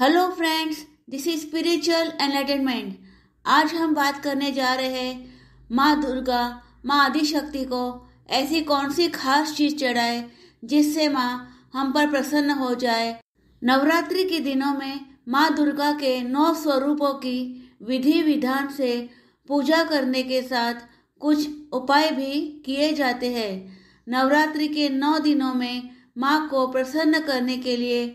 hello friends this is spiritual enlightenment आज हम बात करने जा रहे हैं माँ दुर्गा माँ आदिशक्ति को ऐसी कौन सी खास चीज चढ़ाए जिससे माँ हम पर प्रसन्न हो जाए नवरात्रि के दिनों में माँ दुर्गा के नौ स्वरूपों की विधि विधान से पूजा करने के साथ कुछ उपाय भी किए जाते हैं नवरात्रि के नौ दिनों में माँ को प्रसन्न करने के लिए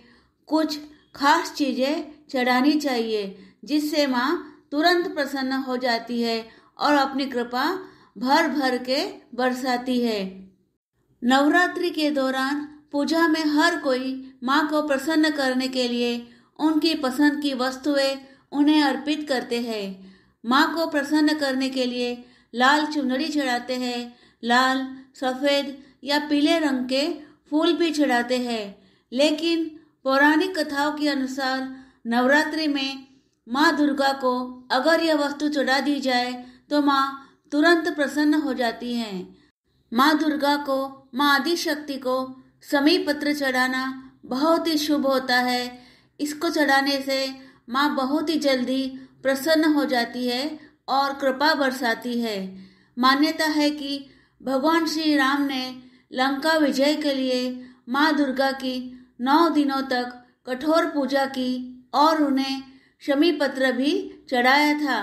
कुछ खास चीजें चढ़ानी चाहिए जिससे माँ तुरंत प्रसन्न हो जाती है और अपनी कृपा भर भर के बरसाती है नवरात्रि के दौरान पूजा में हर कोई माँ को प्रसन्न करने के लिए उनकी पसंद की वस्तुएं उन्हें अर्पित करते हैं माँ को प्रसन्न करने के लिए लाल चुनरी चढ़ाते हैं लाल सफ़ेद या पीले रंग के फूल भी चढ़ाते हैं लेकिन पौराणिक कथाओं के अनुसार नवरात्रि में माँ दुर्गा को अगर यह वस्तु चढ़ा दी जाए तो माँ तुरंत प्रसन्न हो जाती हैं माँ दुर्गा को माँ आदिशक्ति को समी पत्र चढ़ाना बहुत ही शुभ होता है इसको चढ़ाने से माँ बहुत ही जल्दी प्रसन्न हो जाती है और कृपा बरसाती है मान्यता है कि भगवान श्री राम ने लंका विजय के लिए माँ दुर्गा की नौ दिनों तक कठोर पूजा की और उन्हें शमी पत्र भी चढ़ाया था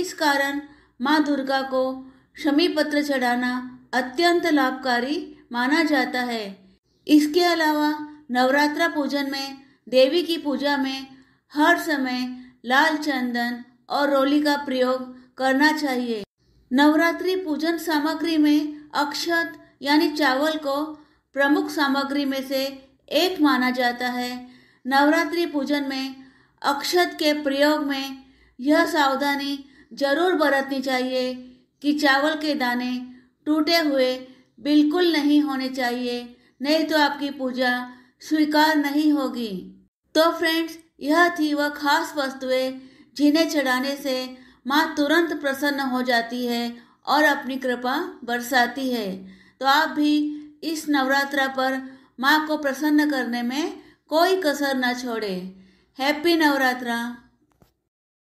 इस कारण माँ दुर्गा को शमी पत्र चढ़ाना अत्यंत लाभकारी माना जाता है इसके अलावा नवरात्रा पूजन में देवी की पूजा में हर समय लाल चंदन और रोली का प्रयोग करना चाहिए नवरात्रि पूजन सामग्री में अक्षत यानी चावल को प्रमुख सामग्री में से एक माना जाता है नवरात्रि पूजन में अक्षत के प्रयोग में यह सावधानी जरूर बरतनी चाहिए कि चावल के दाने टूटे हुए बिल्कुल नहीं होने चाहिए नहीं तो आपकी पूजा स्वीकार नहीं होगी तो फ्रेंड्स यह थी वह खास वस्तुएं जिन्हें चढ़ाने से माँ तुरंत प्रसन्न हो जाती है और अपनी कृपा बरसाती है तो आप भी इस नवरात्रा पर माँ को प्रसन्न करने में कोई कसर न छोड़े हैप्पी नवरात्रा